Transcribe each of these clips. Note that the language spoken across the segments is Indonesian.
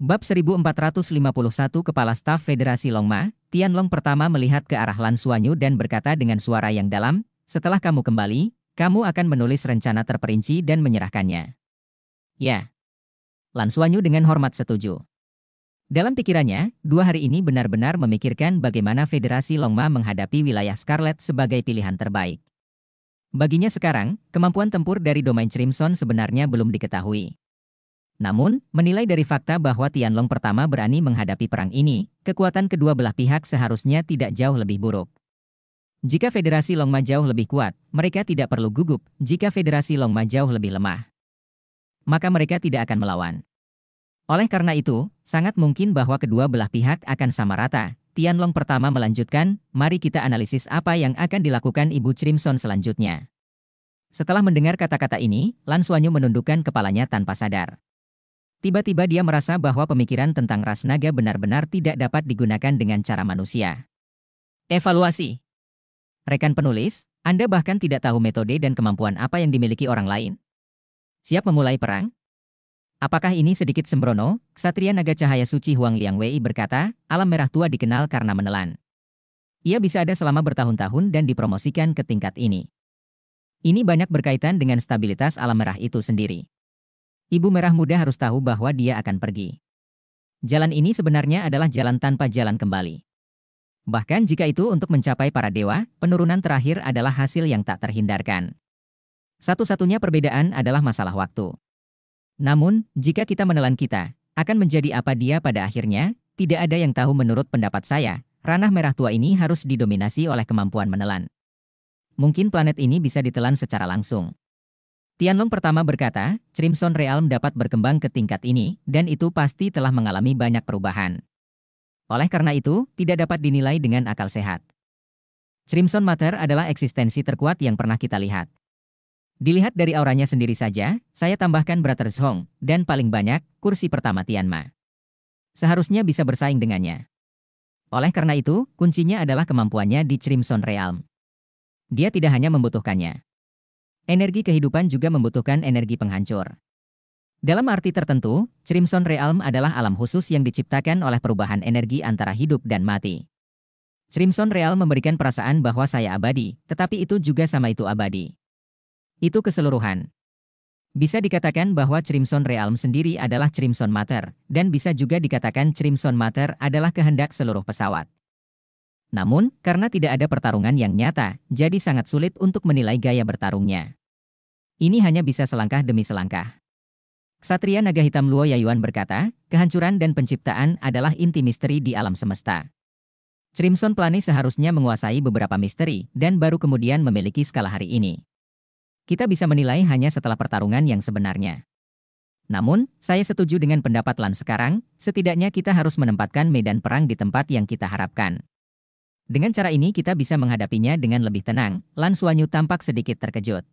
Bab 1451 Kepala Staf Federasi Longma, Tianlong pertama melihat ke arah Lan Suanyu dan berkata dengan suara yang dalam, setelah kamu kembali, kamu akan menulis rencana terperinci dan menyerahkannya. Ya. Lan Suanyu dengan hormat setuju. Dalam pikirannya, dua hari ini benar-benar memikirkan bagaimana Federasi Longma menghadapi wilayah Scarlet sebagai pilihan terbaik. Baginya sekarang, kemampuan tempur dari domain Crimson sebenarnya belum diketahui. Namun, menilai dari fakta bahwa Tianlong pertama berani menghadapi perang ini, kekuatan kedua belah pihak seharusnya tidak jauh lebih buruk. Jika Federasi Longma jauh lebih kuat, mereka tidak perlu gugup jika Federasi Longma jauh lebih lemah. Maka mereka tidak akan melawan. Oleh karena itu, sangat mungkin bahwa kedua belah pihak akan sama rata. Tianlong pertama melanjutkan, mari kita analisis apa yang akan dilakukan Ibu Crimson selanjutnya. Setelah mendengar kata-kata ini, Lan Suanyu menundukkan kepalanya tanpa sadar. Tiba-tiba dia merasa bahwa pemikiran tentang ras naga benar-benar tidak dapat digunakan dengan cara manusia. Evaluasi Rekan penulis, Anda bahkan tidak tahu metode dan kemampuan apa yang dimiliki orang lain. Siap memulai perang? Apakah ini sedikit sembrono? Satria Naga Cahaya Suci Huang Liang Wei berkata, alam merah tua dikenal karena menelan. Ia bisa ada selama bertahun-tahun dan dipromosikan ke tingkat ini. Ini banyak berkaitan dengan stabilitas alam merah itu sendiri. Ibu Merah Muda harus tahu bahwa dia akan pergi. Jalan ini sebenarnya adalah jalan tanpa jalan kembali. Bahkan jika itu untuk mencapai para dewa, penurunan terakhir adalah hasil yang tak terhindarkan. Satu-satunya perbedaan adalah masalah waktu. Namun, jika kita menelan kita, akan menjadi apa dia pada akhirnya, tidak ada yang tahu menurut pendapat saya, ranah merah tua ini harus didominasi oleh kemampuan menelan. Mungkin planet ini bisa ditelan secara langsung. Tianlong pertama berkata, Crimson Realm dapat berkembang ke tingkat ini, dan itu pasti telah mengalami banyak perubahan. Oleh karena itu, tidak dapat dinilai dengan akal sehat. Crimson Matter adalah eksistensi terkuat yang pernah kita lihat. Dilihat dari auranya sendiri saja, saya tambahkan Brothers Hong, dan paling banyak, kursi pertama Tianma. Seharusnya bisa bersaing dengannya. Oleh karena itu, kuncinya adalah kemampuannya di Crimson Realm. Dia tidak hanya membutuhkannya energi kehidupan juga membutuhkan energi penghancur. Dalam arti tertentu, Crimson Realm adalah alam khusus yang diciptakan oleh perubahan energi antara hidup dan mati. Crimson Realm memberikan perasaan bahwa saya abadi, tetapi itu juga sama itu abadi. Itu keseluruhan. Bisa dikatakan bahwa Crimson Realm sendiri adalah Crimson Matter, dan bisa juga dikatakan Crimson Matter adalah kehendak seluruh pesawat. Namun, karena tidak ada pertarungan yang nyata, jadi sangat sulit untuk menilai gaya bertarungnya. Ini hanya bisa selangkah demi selangkah. Satria Naga Hitam Luo Yayuan berkata, kehancuran dan penciptaan adalah inti misteri di alam semesta. Crimson Planet seharusnya menguasai beberapa misteri dan baru kemudian memiliki skala hari ini. Kita bisa menilai hanya setelah pertarungan yang sebenarnya. Namun, saya setuju dengan pendapat Lan sekarang, setidaknya kita harus menempatkan medan perang di tempat yang kita harapkan. Dengan cara ini kita bisa menghadapinya dengan lebih tenang, Lan Suanyu tampak sedikit terkejut.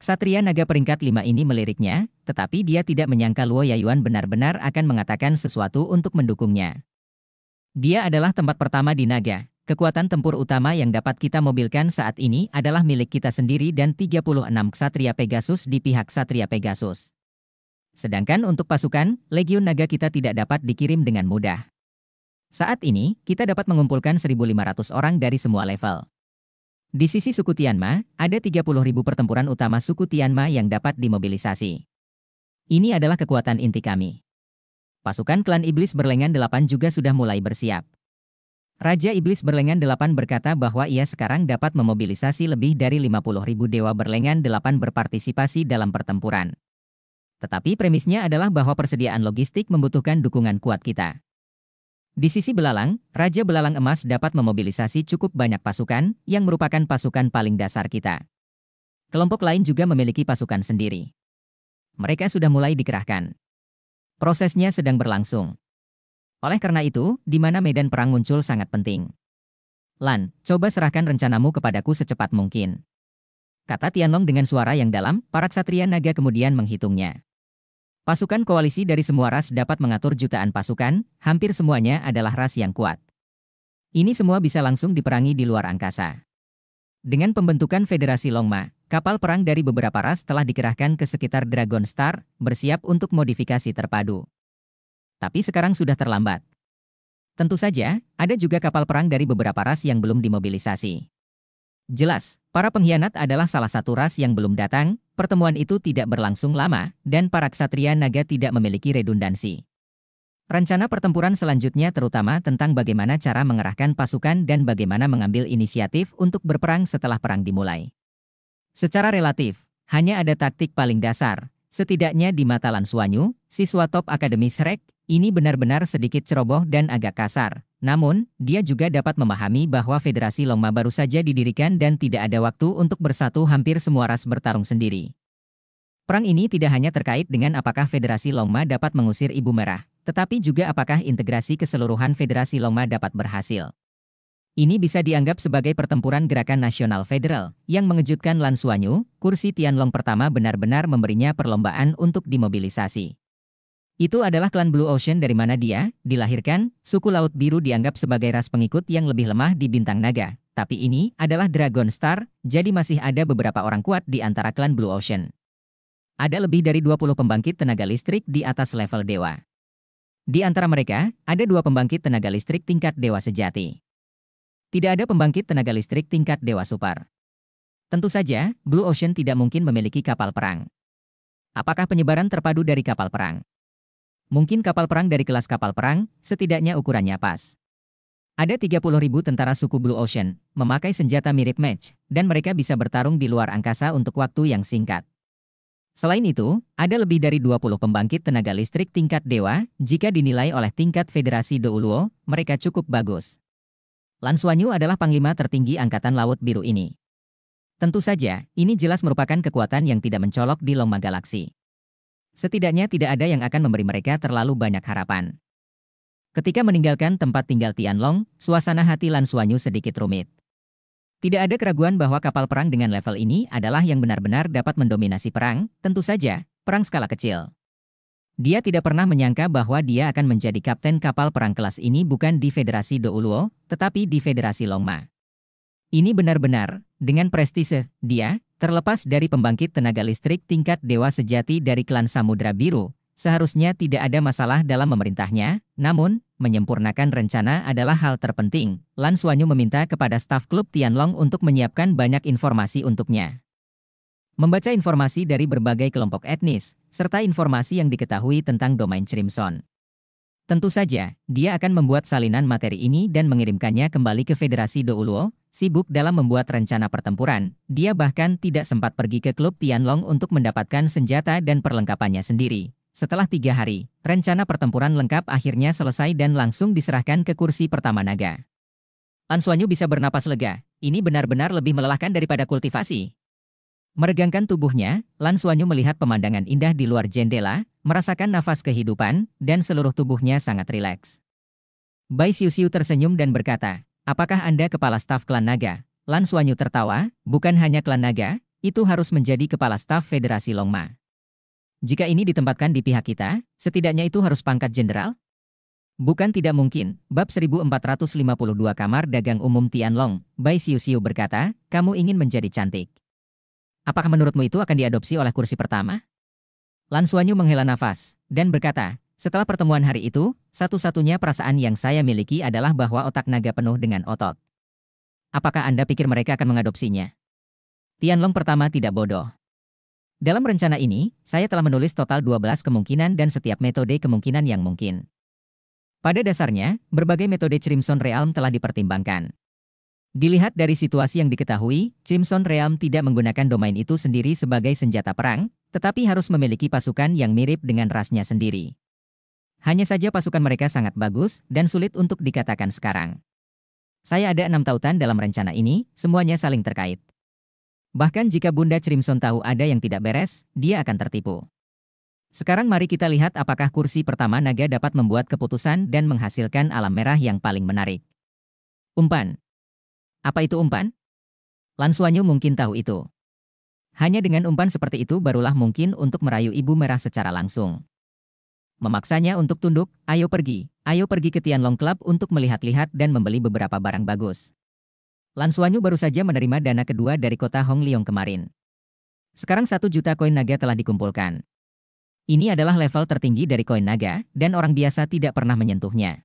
Satria naga peringkat 5 ini meliriknya, tetapi dia tidak menyangka Luo Yayuan benar-benar akan mengatakan sesuatu untuk mendukungnya. Dia adalah tempat pertama di naga. Kekuatan tempur utama yang dapat kita mobilkan saat ini adalah milik kita sendiri dan 36 satria Pegasus di pihak satria Pegasus. Sedangkan untuk pasukan, Legion Naga kita tidak dapat dikirim dengan mudah. Saat ini, kita dapat mengumpulkan 1.500 orang dari semua level. Di sisi suku Tianma, ada 30.000 pertempuran utama suku Tianma yang dapat dimobilisasi. Ini adalah kekuatan inti kami. Pasukan klan iblis berlengan delapan juga sudah mulai bersiap. Raja Iblis Berlengan Delapan berkata bahwa ia sekarang dapat memobilisasi lebih dari ribu dewa berlengan delapan berpartisipasi dalam pertempuran. Tetapi premisnya adalah bahwa persediaan logistik membutuhkan dukungan kuat kita. Di sisi belalang, Raja Belalang Emas dapat memobilisasi cukup banyak pasukan, yang merupakan pasukan paling dasar kita. Kelompok lain juga memiliki pasukan sendiri. Mereka sudah mulai dikerahkan. Prosesnya sedang berlangsung. Oleh karena itu, di mana medan perang muncul sangat penting. Lan, coba serahkan rencanamu kepadaku secepat mungkin. Kata Tianlong dengan suara yang dalam, para ksatria naga kemudian menghitungnya. Pasukan koalisi dari semua ras dapat mengatur jutaan pasukan, hampir semuanya adalah ras yang kuat. Ini semua bisa langsung diperangi di luar angkasa. Dengan pembentukan Federasi Longma, kapal perang dari beberapa ras telah dikerahkan ke sekitar Dragon Star, bersiap untuk modifikasi terpadu. Tapi sekarang sudah terlambat. Tentu saja, ada juga kapal perang dari beberapa ras yang belum dimobilisasi. Jelas, para pengkhianat adalah salah satu ras yang belum datang, pertemuan itu tidak berlangsung lama, dan para ksatria naga tidak memiliki redundansi. Rencana pertempuran selanjutnya terutama tentang bagaimana cara mengerahkan pasukan dan bagaimana mengambil inisiatif untuk berperang setelah perang dimulai. Secara relatif, hanya ada taktik paling dasar, setidaknya di mata Lansuanyu, siswa top akademis Rek, ini benar-benar sedikit ceroboh dan agak kasar, namun, dia juga dapat memahami bahwa federasi Longma baru saja didirikan dan tidak ada waktu untuk bersatu hampir semua ras bertarung sendiri. Perang ini tidak hanya terkait dengan apakah federasi Longma dapat mengusir Ibu Merah, tetapi juga apakah integrasi keseluruhan federasi Longma dapat berhasil. Ini bisa dianggap sebagai pertempuran gerakan nasional federal, yang mengejutkan Lan Suanyu, kursi Tianlong pertama benar-benar memberinya perlombaan untuk dimobilisasi. Itu adalah klan Blue Ocean dari mana dia, dilahirkan, suku Laut Biru dianggap sebagai ras pengikut yang lebih lemah di Bintang Naga. Tapi ini adalah Dragon Star, jadi masih ada beberapa orang kuat di antara klan Blue Ocean. Ada lebih dari 20 pembangkit tenaga listrik di atas level dewa. Di antara mereka, ada dua pembangkit tenaga listrik tingkat dewa sejati. Tidak ada pembangkit tenaga listrik tingkat dewa super. Tentu saja, Blue Ocean tidak mungkin memiliki kapal perang. Apakah penyebaran terpadu dari kapal perang? Mungkin kapal perang dari kelas kapal perang, setidaknya ukurannya pas. Ada 30.000 tentara suku Blue Ocean, memakai senjata mirip match, dan mereka bisa bertarung di luar angkasa untuk waktu yang singkat. Selain itu, ada lebih dari 20 pembangkit tenaga listrik tingkat dewa, jika dinilai oleh tingkat Federasi Douluo, mereka cukup bagus. Lan adalah panglima tertinggi Angkatan Laut Biru ini. Tentu saja, ini jelas merupakan kekuatan yang tidak mencolok di lomba galaksi. Setidaknya tidak ada yang akan memberi mereka terlalu banyak harapan. Ketika meninggalkan tempat tinggal Tianlong, suasana hati Lan Suanyu sedikit rumit. Tidak ada keraguan bahwa kapal perang dengan level ini adalah yang benar-benar dapat mendominasi perang, tentu saja, perang skala kecil. Dia tidak pernah menyangka bahwa dia akan menjadi kapten kapal perang kelas ini bukan di Federasi Douluo, tetapi di Federasi Longma. Ini benar-benar, dengan prestise, dia, Terlepas dari pembangkit tenaga listrik tingkat dewa sejati dari klan Samudra Biru, seharusnya tidak ada masalah dalam memerintahnya, namun, menyempurnakan rencana adalah hal terpenting. Lan Suanyu meminta kepada staf klub Tianlong untuk menyiapkan banyak informasi untuknya. Membaca informasi dari berbagai kelompok etnis, serta informasi yang diketahui tentang domain Crimson. Tentu saja, dia akan membuat salinan materi ini dan mengirimkannya kembali ke Federasi Douluo, sibuk dalam membuat rencana pertempuran. Dia bahkan tidak sempat pergi ke klub Tianlong untuk mendapatkan senjata dan perlengkapannya sendiri. Setelah tiga hari, rencana pertempuran lengkap akhirnya selesai dan langsung diserahkan ke kursi pertama naga. Ansuanyu bisa bernapas lega, ini benar-benar lebih melelahkan daripada kultivasi. Meregangkan tubuhnya, Lan Suanyu melihat pemandangan indah di luar jendela, merasakan nafas kehidupan, dan seluruh tubuhnya sangat rileks. Bai Xiu Xiu tersenyum dan berkata, apakah Anda kepala staf klan naga? Lan Suanyu tertawa, bukan hanya klan naga, itu harus menjadi kepala staf Federasi Longma. Jika ini ditempatkan di pihak kita, setidaknya itu harus pangkat jenderal? Bukan tidak mungkin, bab 1452 kamar dagang umum Tianlong, Bai Xiu Xiu berkata, kamu ingin menjadi cantik. Apakah menurutmu itu akan diadopsi oleh kursi pertama? Lan Suanyu menghela nafas, dan berkata, setelah pertemuan hari itu, satu-satunya perasaan yang saya miliki adalah bahwa otak naga penuh dengan otot. Apakah Anda pikir mereka akan mengadopsinya? Tianlong pertama tidak bodoh. Dalam rencana ini, saya telah menulis total 12 kemungkinan dan setiap metode kemungkinan yang mungkin. Pada dasarnya, berbagai metode Crimson Realm telah dipertimbangkan. Dilihat dari situasi yang diketahui, Crimson Realm tidak menggunakan domain itu sendiri sebagai senjata perang, tetapi harus memiliki pasukan yang mirip dengan rasnya sendiri. Hanya saja pasukan mereka sangat bagus dan sulit untuk dikatakan sekarang. Saya ada enam tautan dalam rencana ini, semuanya saling terkait. Bahkan jika Bunda Crimson tahu ada yang tidak beres, dia akan tertipu. Sekarang mari kita lihat apakah kursi pertama naga dapat membuat keputusan dan menghasilkan alam merah yang paling menarik. Umpan, apa itu umpan? Lansuanyu mungkin tahu itu. Hanya dengan umpan seperti itu barulah mungkin untuk merayu ibu merah secara langsung. Memaksanya untuk tunduk, ayo pergi, ayo pergi ke Tianlong Club untuk melihat-lihat dan membeli beberapa barang bagus. Lansuanyu baru saja menerima dana kedua dari kota Hong Leong kemarin. Sekarang satu juta koin naga telah dikumpulkan. Ini adalah level tertinggi dari koin naga, dan orang biasa tidak pernah menyentuhnya.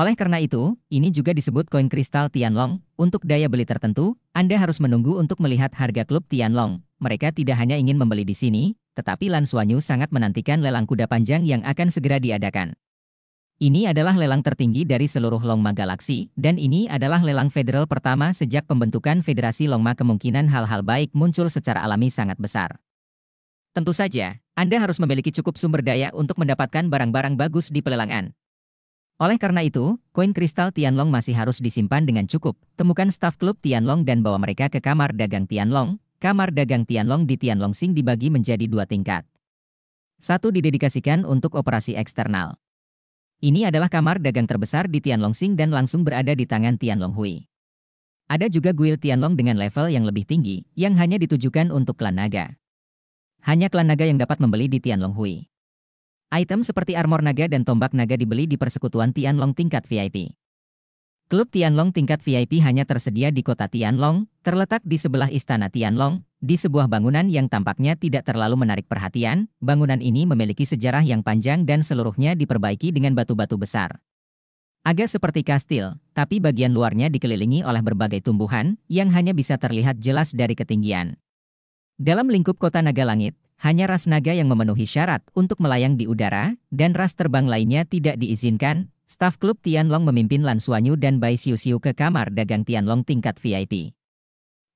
Oleh karena itu, ini juga disebut koin kristal Tianlong. Untuk daya beli tertentu, Anda harus menunggu untuk melihat harga klub Tianlong. Mereka tidak hanya ingin membeli di sini, tetapi Lan Suanyu sangat menantikan lelang kuda panjang yang akan segera diadakan. Ini adalah lelang tertinggi dari seluruh Longma Galaksi, dan ini adalah lelang federal pertama sejak pembentukan Federasi Longma kemungkinan hal-hal baik muncul secara alami sangat besar. Tentu saja, Anda harus memiliki cukup sumber daya untuk mendapatkan barang-barang bagus di pelelangan, oleh karena itu, koin kristal Tianlong masih harus disimpan dengan cukup. Temukan staf klub Tianlong dan bawa mereka ke kamar dagang Tianlong. Kamar dagang Tianlong di Tianlong Sing dibagi menjadi dua tingkat. Satu didedikasikan untuk operasi eksternal. Ini adalah kamar dagang terbesar di Tianlong Sing dan langsung berada di tangan Tianlong Hui. Ada juga guild Tianlong dengan level yang lebih tinggi, yang hanya ditujukan untuk klan naga. Hanya klan naga yang dapat membeli di Tianlong Hui. Item seperti armor naga dan tombak naga dibeli di persekutuan Tianlong tingkat VIP. Klub Tianlong tingkat VIP hanya tersedia di kota Tianlong, terletak di sebelah istana Tianlong, di sebuah bangunan yang tampaknya tidak terlalu menarik perhatian, bangunan ini memiliki sejarah yang panjang dan seluruhnya diperbaiki dengan batu-batu besar. Agak seperti kastil, tapi bagian luarnya dikelilingi oleh berbagai tumbuhan yang hanya bisa terlihat jelas dari ketinggian. Dalam lingkup kota naga langit, hanya ras naga yang memenuhi syarat untuk melayang di udara, dan ras terbang lainnya tidak diizinkan. Staf klub Tianlong memimpin Lan Suanyu dan Bai Xiu Xiu ke kamar dagang Tianlong tingkat VIP.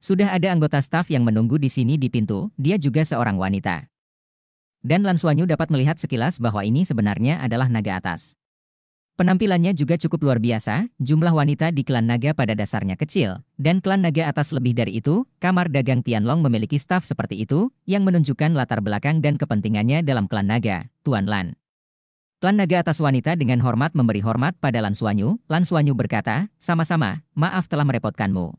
Sudah ada anggota staf yang menunggu di sini di pintu, dia juga seorang wanita. Dan Lan Suanyu dapat melihat sekilas bahwa ini sebenarnya adalah naga atas. Penampilannya juga cukup luar biasa, jumlah wanita di klan naga pada dasarnya kecil, dan klan naga atas lebih dari itu, kamar dagang Tianlong memiliki staf seperti itu, yang menunjukkan latar belakang dan kepentingannya dalam klan naga, Tuan Lan. Klan naga atas wanita dengan hormat memberi hormat pada Lan Suanyu, Lan Suanyu berkata, sama-sama, maaf telah merepotkanmu.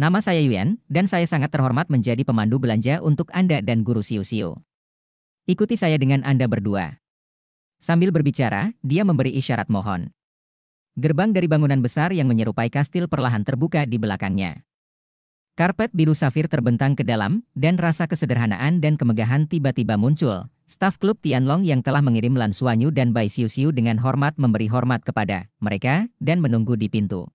Nama saya Yuan, dan saya sangat terhormat menjadi pemandu belanja untuk Anda dan guru Siu Siu. Ikuti saya dengan Anda berdua. Sambil berbicara, dia memberi isyarat mohon. Gerbang dari bangunan besar yang menyerupai kastil perlahan terbuka di belakangnya. Karpet biru safir terbentang ke dalam, dan rasa kesederhanaan dan kemegahan tiba-tiba muncul. Staf klub Tianlong yang telah mengirim Lan Suanyu dan Bai Xiu Xiu dengan hormat memberi hormat kepada mereka dan menunggu di pintu.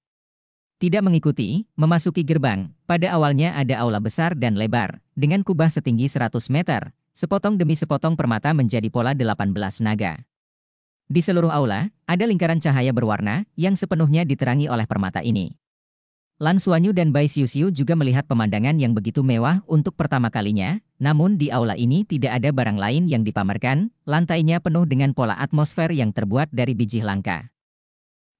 Tidak mengikuti, memasuki gerbang, pada awalnya ada aula besar dan lebar, dengan kubah setinggi 100 meter, sepotong demi sepotong permata menjadi pola 18 naga. Di seluruh aula, ada lingkaran cahaya berwarna yang sepenuhnya diterangi oleh permata ini. Lan Suanyu dan Bai Xiuxiu juga melihat pemandangan yang begitu mewah untuk pertama kalinya, namun di aula ini tidak ada barang lain yang dipamerkan, lantainya penuh dengan pola atmosfer yang terbuat dari biji langka.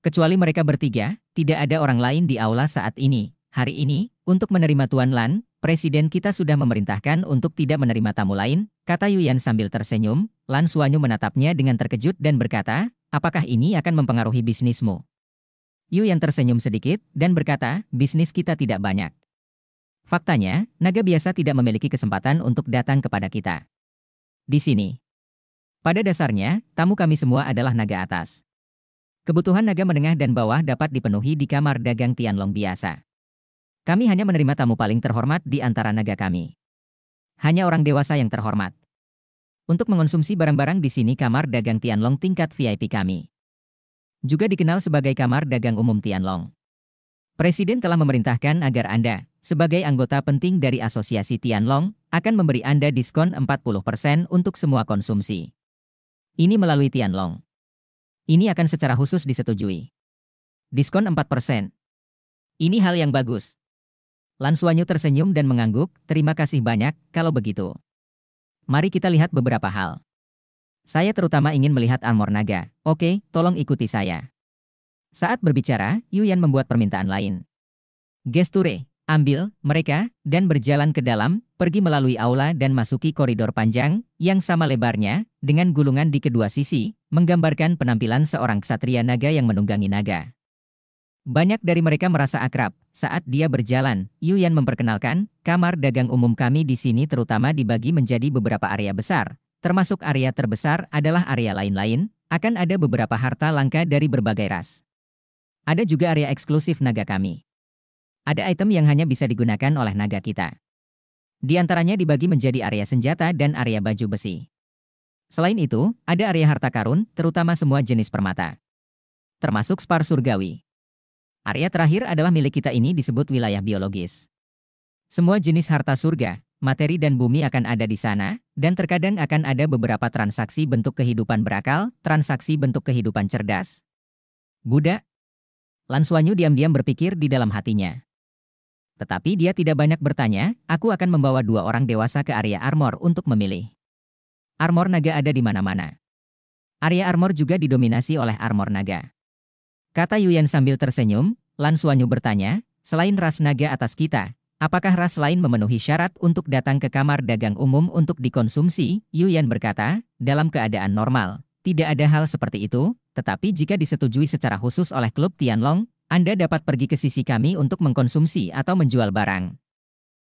Kecuali mereka bertiga, tidak ada orang lain di aula saat ini. Hari ini, untuk menerima Tuan Lan, Presiden kita sudah memerintahkan untuk tidak menerima tamu lain, kata Yuyan sambil tersenyum, Lan Suanyu menatapnya dengan terkejut dan berkata, apakah ini akan mempengaruhi bisnismu? Yuyan tersenyum sedikit dan berkata, bisnis kita tidak banyak. Faktanya, naga biasa tidak memiliki kesempatan untuk datang kepada kita. Di sini. Pada dasarnya, tamu kami semua adalah naga atas. Kebutuhan naga menengah dan bawah dapat dipenuhi di kamar dagang Tianlong biasa. Kami hanya menerima tamu paling terhormat di antara naga kami. Hanya orang dewasa yang terhormat. Untuk mengonsumsi barang-barang di sini kamar dagang Tianlong tingkat VIP kami. Juga dikenal sebagai kamar dagang umum Tianlong. Presiden telah memerintahkan agar Anda, sebagai anggota penting dari Asosiasi Tianlong, akan memberi Anda diskon 40% untuk semua konsumsi. Ini melalui Tianlong. Ini akan secara khusus disetujui. Diskon 4%. Ini hal yang bagus. Lan tersenyum dan mengangguk, terima kasih banyak, kalau begitu. Mari kita lihat beberapa hal. Saya terutama ingin melihat Armor Naga. Oke, tolong ikuti saya. Saat berbicara, Yuyan membuat permintaan lain. Gesture, ambil, mereka, dan berjalan ke dalam, pergi melalui aula dan masuki koridor panjang, yang sama lebarnya, dengan gulungan di kedua sisi, menggambarkan penampilan seorang ksatria naga yang menunggangi naga. Banyak dari mereka merasa akrab. Saat dia berjalan, Yuyan memperkenalkan, kamar dagang umum kami di sini terutama dibagi menjadi beberapa area besar. Termasuk area terbesar adalah area lain-lain, akan ada beberapa harta langka dari berbagai ras. Ada juga area eksklusif naga kami. Ada item yang hanya bisa digunakan oleh naga kita. Di antaranya dibagi menjadi area senjata dan area baju besi. Selain itu, ada area harta karun, terutama semua jenis permata. Termasuk spar surgawi. Area terakhir adalah milik kita ini disebut wilayah biologis. Semua jenis harta surga, materi dan bumi akan ada di sana, dan terkadang akan ada beberapa transaksi bentuk kehidupan berakal, transaksi bentuk kehidupan cerdas. Buddha Lansuanyu diam-diam berpikir di dalam hatinya. Tetapi dia tidak banyak bertanya, aku akan membawa dua orang dewasa ke area armor untuk memilih. Armor naga ada di mana-mana. Area armor juga didominasi oleh armor naga. Kata Yuan sambil tersenyum, Lan Suanyu bertanya, selain ras naga atas kita, apakah ras lain memenuhi syarat untuk datang ke kamar dagang umum untuk dikonsumsi? Yuan berkata, dalam keadaan normal, tidak ada hal seperti itu, tetapi jika disetujui secara khusus oleh klub Tianlong, Anda dapat pergi ke sisi kami untuk mengkonsumsi atau menjual barang.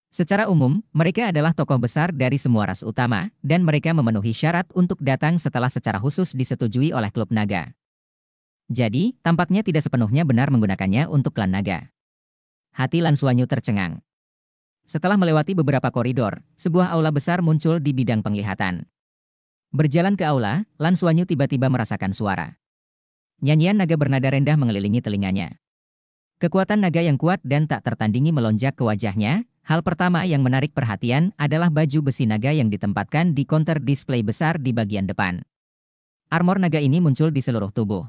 Secara umum, mereka adalah tokoh besar dari semua ras utama, dan mereka memenuhi syarat untuk datang setelah secara khusus disetujui oleh klub naga. Jadi, tampaknya tidak sepenuhnya benar menggunakannya untuk klan naga. Hati Lansuanyu tercengang. Setelah melewati beberapa koridor, sebuah aula besar muncul di bidang penglihatan. Berjalan ke aula, Lansuanyu tiba-tiba merasakan suara. Nyanyian naga bernada rendah mengelilingi telinganya. Kekuatan naga yang kuat dan tak tertandingi melonjak ke wajahnya, hal pertama yang menarik perhatian adalah baju besi naga yang ditempatkan di counter display besar di bagian depan. Armor naga ini muncul di seluruh tubuh.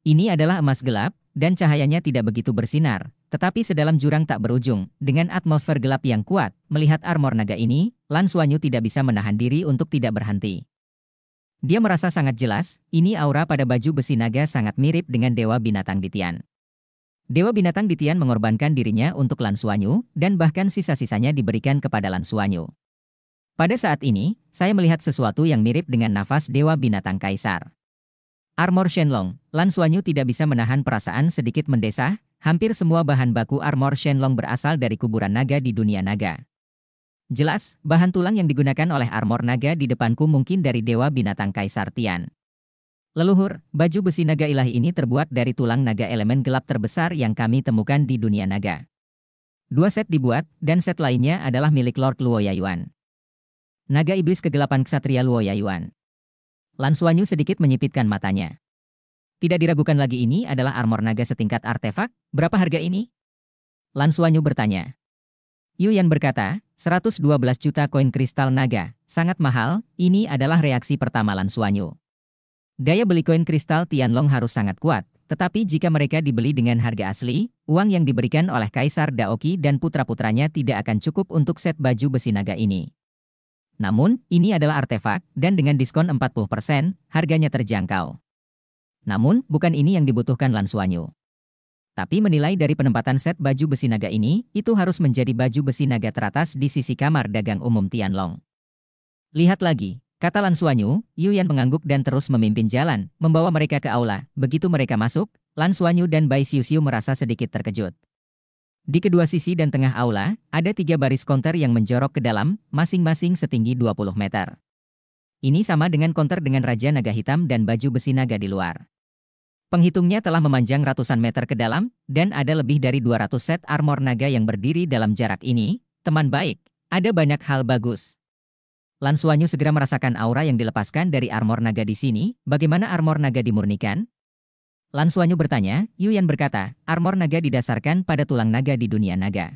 Ini adalah emas gelap, dan cahayanya tidak begitu bersinar, tetapi sedalam jurang tak berujung, dengan atmosfer gelap yang kuat, melihat armor naga ini, Lan Suanyu tidak bisa menahan diri untuk tidak berhenti. Dia merasa sangat jelas, ini aura pada baju besi naga sangat mirip dengan Dewa Binatang Ditian. Dewa Binatang Ditian mengorbankan dirinya untuk Lan Suanyu, dan bahkan sisa-sisanya diberikan kepada Lan Suanyu. Pada saat ini, saya melihat sesuatu yang mirip dengan nafas Dewa Binatang Kaisar. Armor Shenlong, Lan Suanyu tidak bisa menahan perasaan sedikit mendesah, hampir semua bahan baku armor Shenlong berasal dari kuburan naga di dunia naga. Jelas, bahan tulang yang digunakan oleh armor naga di depanku mungkin dari dewa binatang Kaisar Tian. Leluhur, baju besi naga ilahi ini terbuat dari tulang naga elemen gelap terbesar yang kami temukan di dunia naga. Dua set dibuat, dan set lainnya adalah milik Lord Luo Yayuan. Naga Iblis Kegelapan Ksatria Luo Yayuan Lan sedikit menyipitkan matanya. Tidak diragukan lagi ini adalah armor naga setingkat artefak, berapa harga ini? Lan Suanyu bertanya. Yan berkata, 112 juta koin kristal naga, sangat mahal, ini adalah reaksi pertama Lan Daya beli koin kristal Tianlong harus sangat kuat, tetapi jika mereka dibeli dengan harga asli, uang yang diberikan oleh Kaisar Daoki dan putra-putranya tidak akan cukup untuk set baju besi naga ini. Namun, ini adalah artefak, dan dengan diskon 40%, harganya terjangkau. Namun, bukan ini yang dibutuhkan Lansuanyu. Tapi menilai dari penempatan set baju besi naga ini, itu harus menjadi baju besi naga teratas di sisi kamar dagang umum Tianlong. Lihat lagi, kata Lansuanyu. Yuyan mengangguk dan terus memimpin jalan, membawa mereka ke aula. Begitu mereka masuk, Lansuanyu dan Bai Xiu Xiu merasa sedikit terkejut. Di kedua sisi dan tengah aula, ada tiga baris konter yang menjorok ke dalam, masing-masing setinggi 20 meter. Ini sama dengan konter dengan Raja Naga Hitam dan baju besi naga di luar. Penghitungnya telah memanjang ratusan meter ke dalam, dan ada lebih dari 200 set armor naga yang berdiri dalam jarak ini. Teman baik, ada banyak hal bagus. Lansuanyu segera merasakan aura yang dilepaskan dari armor naga di sini, bagaimana armor naga dimurnikan, Lan Suanyu bertanya, Yan berkata, armor naga didasarkan pada tulang naga di dunia naga.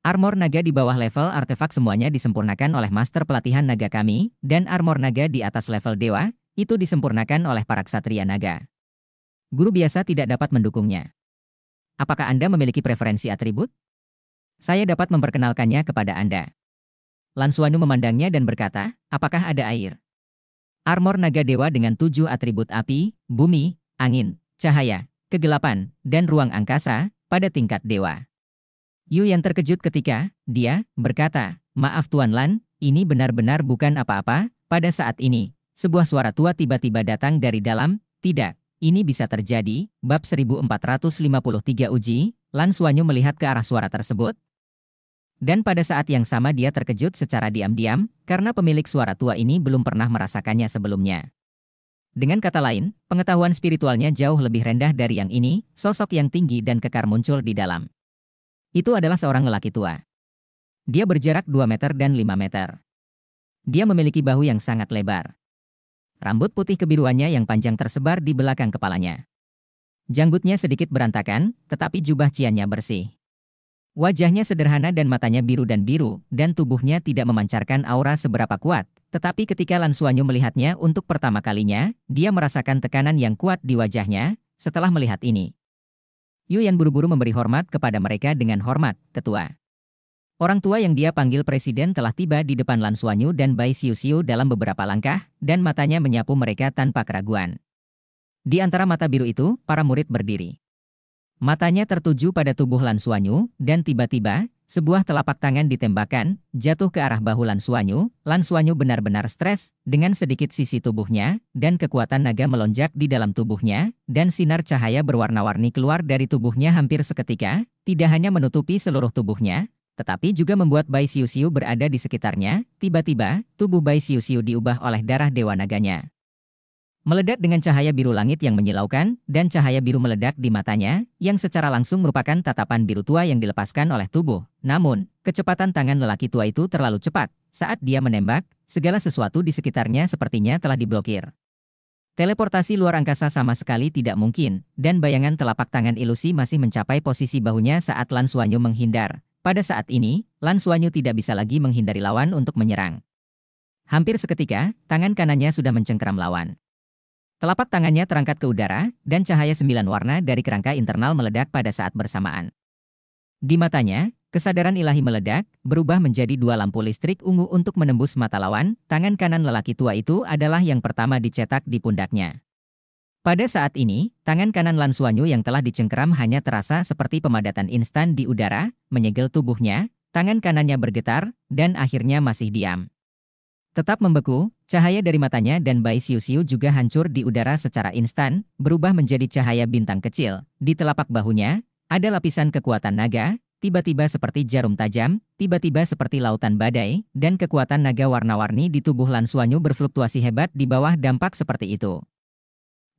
Armor naga di bawah level artefak semuanya disempurnakan oleh master pelatihan naga kami, dan armor naga di atas level dewa, itu disempurnakan oleh para ksatria naga. Guru biasa tidak dapat mendukungnya. Apakah Anda memiliki preferensi atribut? Saya dapat memperkenalkannya kepada Anda. Lansuanu memandangnya dan berkata, apakah ada air? Armor naga dewa dengan tujuh atribut api, bumi, angin, cahaya, kegelapan, dan ruang angkasa pada tingkat dewa. Yu yang terkejut ketika dia berkata, Maaf Tuan Lan, ini benar-benar bukan apa-apa, pada saat ini, sebuah suara tua tiba-tiba datang dari dalam, tidak, ini bisa terjadi, bab 1453 uji, Lan Suanyu melihat ke arah suara tersebut. Dan pada saat yang sama dia terkejut secara diam-diam, karena pemilik suara tua ini belum pernah merasakannya sebelumnya. Dengan kata lain, pengetahuan spiritualnya jauh lebih rendah dari yang ini, sosok yang tinggi dan kekar muncul di dalam. Itu adalah seorang lelaki tua. Dia berjarak 2 meter dan 5 meter. Dia memiliki bahu yang sangat lebar. Rambut putih kebiruannya yang panjang tersebar di belakang kepalanya. Janggutnya sedikit berantakan, tetapi jubah ciannya bersih. Wajahnya sederhana dan matanya biru dan biru, dan tubuhnya tidak memancarkan aura seberapa kuat. Tetapi ketika Lansuanyu melihatnya untuk pertama kalinya, dia merasakan tekanan yang kuat di wajahnya setelah melihat ini. Yu Yan buru-buru memberi hormat kepada mereka dengan hormat, ketua. Orang tua yang dia panggil presiden telah tiba di depan Lansuanyu dan Bai Xiu Xiu dalam beberapa langkah, dan matanya menyapu mereka tanpa keraguan. Di antara mata biru itu, para murid berdiri. Matanya tertuju pada tubuh Lan Suanyu, dan tiba-tiba, sebuah telapak tangan ditembakkan, jatuh ke arah bahu Lan Suanyu. Lan Suanyu benar-benar stres, dengan sedikit sisi tubuhnya, dan kekuatan naga melonjak di dalam tubuhnya, dan sinar cahaya berwarna-warni keluar dari tubuhnya hampir seketika, tidak hanya menutupi seluruh tubuhnya, tetapi juga membuat Bai Siu Siu berada di sekitarnya. Tiba-tiba, tubuh Bai Siu Siu diubah oleh darah dewa naganya. Meledak dengan cahaya biru langit yang menyilaukan, dan cahaya biru meledak di matanya, yang secara langsung merupakan tatapan biru tua yang dilepaskan oleh tubuh. Namun, kecepatan tangan lelaki tua itu terlalu cepat. Saat dia menembak, segala sesuatu di sekitarnya sepertinya telah diblokir. Teleportasi luar angkasa sama sekali tidak mungkin, dan bayangan telapak tangan ilusi masih mencapai posisi bahunya saat Lan Suanyu menghindar. Pada saat ini, Lan Suanyu tidak bisa lagi menghindari lawan untuk menyerang. Hampir seketika, tangan kanannya sudah mencengkeram lawan. Telapak tangannya terangkat ke udara, dan cahaya sembilan warna dari kerangka internal meledak pada saat bersamaan. Di matanya, kesadaran ilahi meledak, berubah menjadi dua lampu listrik ungu untuk menembus mata lawan, tangan kanan lelaki tua itu adalah yang pertama dicetak di pundaknya. Pada saat ini, tangan kanan Lan yang telah dicengkeram hanya terasa seperti pemadatan instan di udara, menyegel tubuhnya, tangan kanannya bergetar, dan akhirnya masih diam. Tetap membeku, Cahaya dari matanya dan bayi Siu Siu juga hancur di udara secara instan, berubah menjadi cahaya bintang kecil. Di telapak bahunya, ada lapisan kekuatan naga, tiba-tiba seperti jarum tajam, tiba-tiba seperti lautan badai, dan kekuatan naga warna-warni di tubuh Lan berfluktuasi hebat di bawah dampak seperti itu.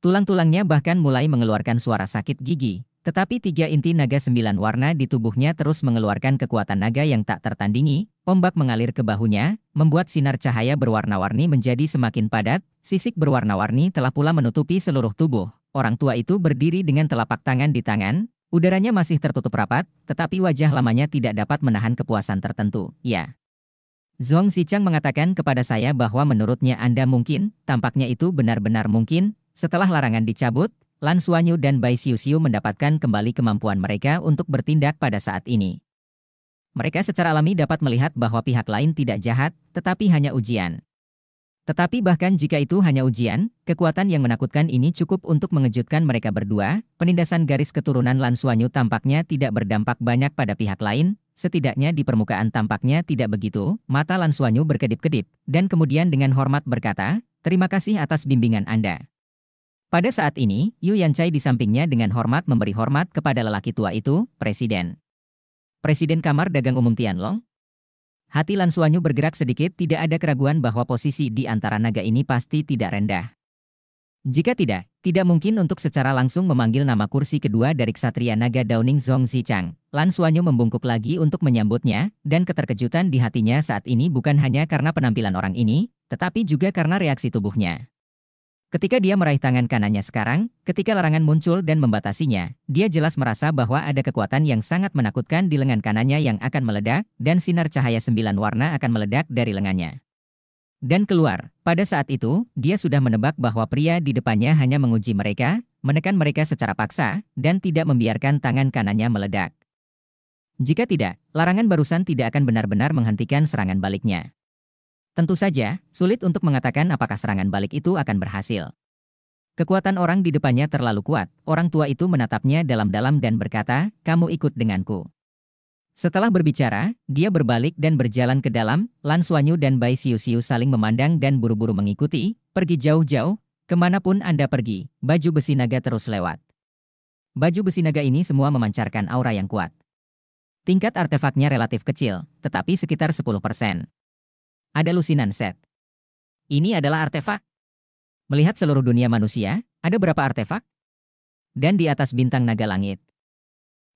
Tulang-tulangnya bahkan mulai mengeluarkan suara sakit gigi. Tetapi tiga inti naga sembilan warna di tubuhnya terus mengeluarkan kekuatan naga yang tak tertandingi, ombak mengalir ke bahunya, membuat sinar cahaya berwarna-warni menjadi semakin padat, sisik berwarna-warni telah pula menutupi seluruh tubuh. Orang tua itu berdiri dengan telapak tangan di tangan, udaranya masih tertutup rapat, tetapi wajah lamanya tidak dapat menahan kepuasan tertentu, ya. Zhong Xichang mengatakan kepada saya bahwa menurutnya Anda mungkin, tampaknya itu benar-benar mungkin, setelah larangan dicabut, Lan Suanyu dan Bai Xiu Xiu mendapatkan kembali kemampuan mereka untuk bertindak pada saat ini. Mereka secara alami dapat melihat bahwa pihak lain tidak jahat, tetapi hanya ujian. Tetapi bahkan jika itu hanya ujian, kekuatan yang menakutkan ini cukup untuk mengejutkan mereka berdua, penindasan garis keturunan Lan Suanyu tampaknya tidak berdampak banyak pada pihak lain, setidaknya di permukaan tampaknya tidak begitu, mata Lan Suanyu berkedip-kedip, dan kemudian dengan hormat berkata, terima kasih atas bimbingan Anda. Pada saat ini, Yu Yanchai di sampingnya dengan hormat memberi hormat kepada lelaki tua itu, Presiden. Presiden Kamar Dagang Umum Tianlong? Hati Lan Suanyu bergerak sedikit tidak ada keraguan bahwa posisi di antara naga ini pasti tidak rendah. Jika tidak, tidak mungkin untuk secara langsung memanggil nama kursi kedua dari Ksatria Naga Downing Zong Zichang. Lan Suanyu membungkuk lagi untuk menyambutnya, dan keterkejutan di hatinya saat ini bukan hanya karena penampilan orang ini, tetapi juga karena reaksi tubuhnya. Ketika dia meraih tangan kanannya sekarang, ketika larangan muncul dan membatasinya, dia jelas merasa bahwa ada kekuatan yang sangat menakutkan di lengan kanannya yang akan meledak, dan sinar cahaya sembilan warna akan meledak dari lengannya. Dan keluar, pada saat itu, dia sudah menebak bahwa pria di depannya hanya menguji mereka, menekan mereka secara paksa, dan tidak membiarkan tangan kanannya meledak. Jika tidak, larangan barusan tidak akan benar-benar menghentikan serangan baliknya. Tentu saja, sulit untuk mengatakan apakah serangan balik itu akan berhasil. Kekuatan orang di depannya terlalu kuat, orang tua itu menatapnya dalam-dalam dan berkata, kamu ikut denganku. Setelah berbicara, dia berbalik dan berjalan ke dalam, Lan Suanyu dan Bai Siu Siu saling memandang dan buru-buru mengikuti, pergi jauh-jauh, kemanapun Anda pergi, baju besi naga terus lewat. Baju besi naga ini semua memancarkan aura yang kuat. Tingkat artefaknya relatif kecil, tetapi sekitar 10% ada lusinan set. Ini adalah artefak. Melihat seluruh dunia manusia, ada berapa artefak? Dan di atas bintang naga langit.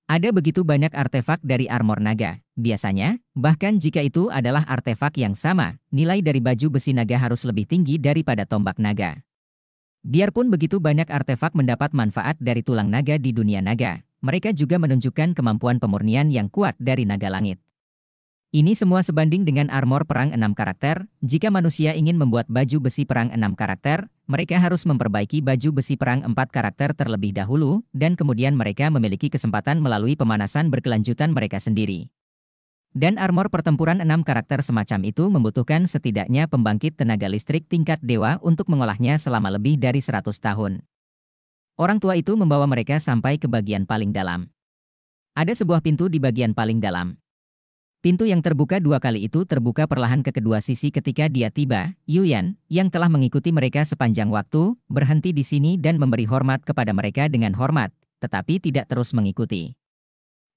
Ada begitu banyak artefak dari armor naga. Biasanya, bahkan jika itu adalah artefak yang sama, nilai dari baju besi naga harus lebih tinggi daripada tombak naga. Biarpun begitu banyak artefak mendapat manfaat dari tulang naga di dunia naga, mereka juga menunjukkan kemampuan pemurnian yang kuat dari naga langit. Ini semua sebanding dengan armor perang enam karakter. Jika manusia ingin membuat baju besi perang enam karakter, mereka harus memperbaiki baju besi perang empat karakter terlebih dahulu, dan kemudian mereka memiliki kesempatan melalui pemanasan berkelanjutan mereka sendiri. Dan armor pertempuran enam karakter semacam itu membutuhkan setidaknya pembangkit tenaga listrik tingkat dewa untuk mengolahnya selama lebih dari 100 tahun. Orang tua itu membawa mereka sampai ke bagian paling dalam. Ada sebuah pintu di bagian paling dalam. Pintu yang terbuka dua kali itu terbuka perlahan ke kedua sisi ketika dia tiba, Yuyan, yang telah mengikuti mereka sepanjang waktu, berhenti di sini dan memberi hormat kepada mereka dengan hormat, tetapi tidak terus mengikuti.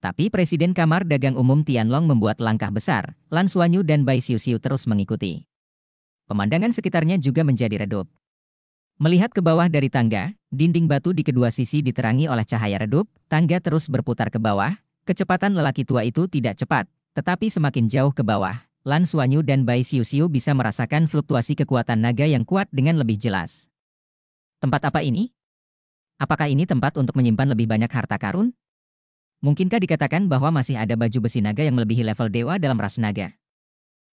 Tapi Presiden Kamar Dagang Umum Tianlong membuat langkah besar, Lan Suanyu dan Bai Xiu Xiu terus mengikuti. Pemandangan sekitarnya juga menjadi redup. Melihat ke bawah dari tangga, dinding batu di kedua sisi diterangi oleh cahaya redup, tangga terus berputar ke bawah, kecepatan lelaki tua itu tidak cepat, tetapi semakin jauh ke bawah, Lan Suanyu dan Bai Xiu Xiu bisa merasakan fluktuasi kekuatan naga yang kuat dengan lebih jelas. Tempat apa ini? Apakah ini tempat untuk menyimpan lebih banyak harta karun? Mungkinkah dikatakan bahwa masih ada baju besi naga yang melebihi level dewa dalam ras naga?